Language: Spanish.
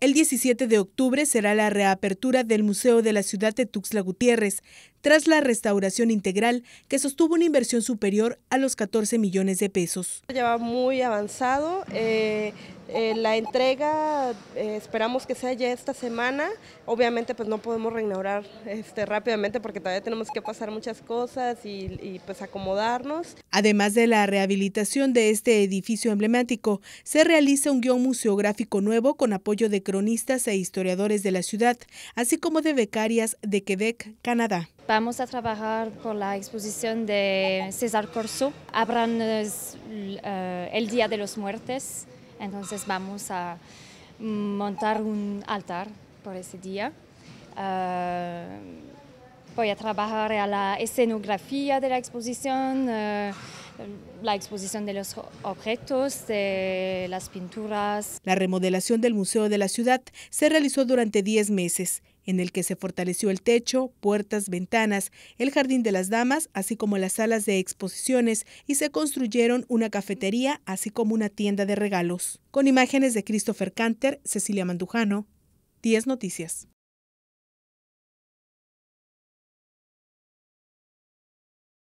El 17 de octubre será la reapertura del Museo de la Ciudad de Tuxtla Gutiérrez tras la restauración integral que sostuvo una inversión superior a los 14 millones de pesos. Lleva muy avanzado, eh, eh, la entrega eh, esperamos que sea ya esta semana, obviamente pues no podemos reinaugurar este, rápidamente porque todavía tenemos que pasar muchas cosas y, y pues acomodarnos. Además de la rehabilitación de este edificio emblemático, se realiza un guión museográfico nuevo con apoyo de cronistas e historiadores de la ciudad, así como de becarias de Quebec, Canadá. Vamos a trabajar por la exposición de César Corso. Abran eh, el Día de los Muertes, entonces vamos a montar un altar por ese día. Eh, voy a trabajar a la escenografía de la exposición, eh, la exposición de los objetos, de las pinturas. La remodelación del Museo de la Ciudad se realizó durante 10 meses en el que se fortaleció el techo, puertas, ventanas, el jardín de las damas, así como las salas de exposiciones y se construyeron una cafetería, así como una tienda de regalos. Con imágenes de Christopher Canter, Cecilia Mandujano, 10 Noticias.